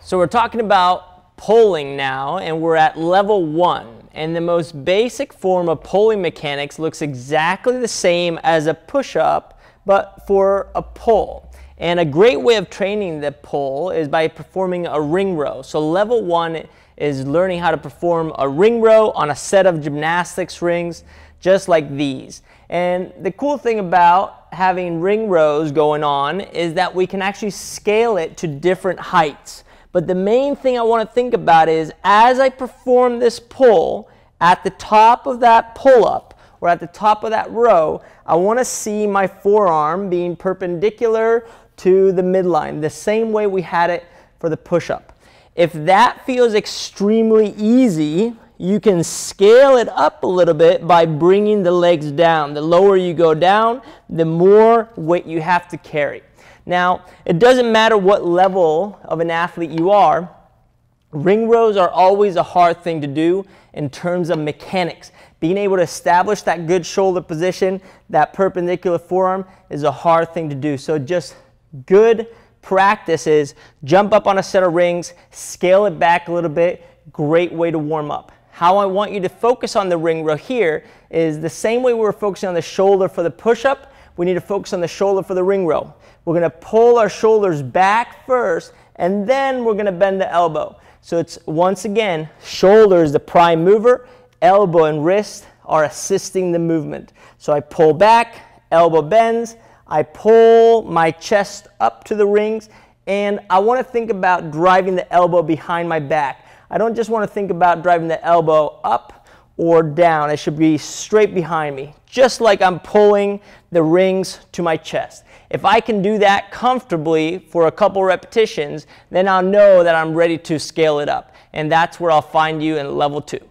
So we're talking about polling now, and we're at level one. And the most basic form of polling mechanics looks exactly the same as a push-up, but for a pull. And a great way of training the pull is by performing a ring row. So level one is learning how to perform a ring row on a set of gymnastics rings, just like these. And the cool thing about having ring rows going on is that we can actually scale it to different heights. But the main thing I want to think about is as I perform this pull, at the top of that pull up or at the top of that row, I want to see my forearm being perpendicular to the midline, the same way we had it for the push up. If that feels extremely easy, you can scale it up a little bit by bringing the legs down. The lower you go down, the more weight you have to carry. Now, it doesn't matter what level of an athlete you are, ring rows are always a hard thing to do in terms of mechanics. Being able to establish that good shoulder position, that perpendicular forearm, is a hard thing to do. So just good practices. jump up on a set of rings, scale it back a little bit, great way to warm up. How I want you to focus on the ring row here is the same way we were focusing on the shoulder for the push-up, we need to focus on the shoulder for the ring row. We're going to pull our shoulders back first, and then we're going to bend the elbow. So it's once again, shoulder is the prime mover, elbow and wrist are assisting the movement. So I pull back, elbow bends, I pull my chest up to the rings, and I want to think about driving the elbow behind my back. I don't just want to think about driving the elbow up, or down. It should be straight behind me, just like I'm pulling the rings to my chest. If I can do that comfortably for a couple repetitions, then I'll know that I'm ready to scale it up. And that's where I'll find you in level two.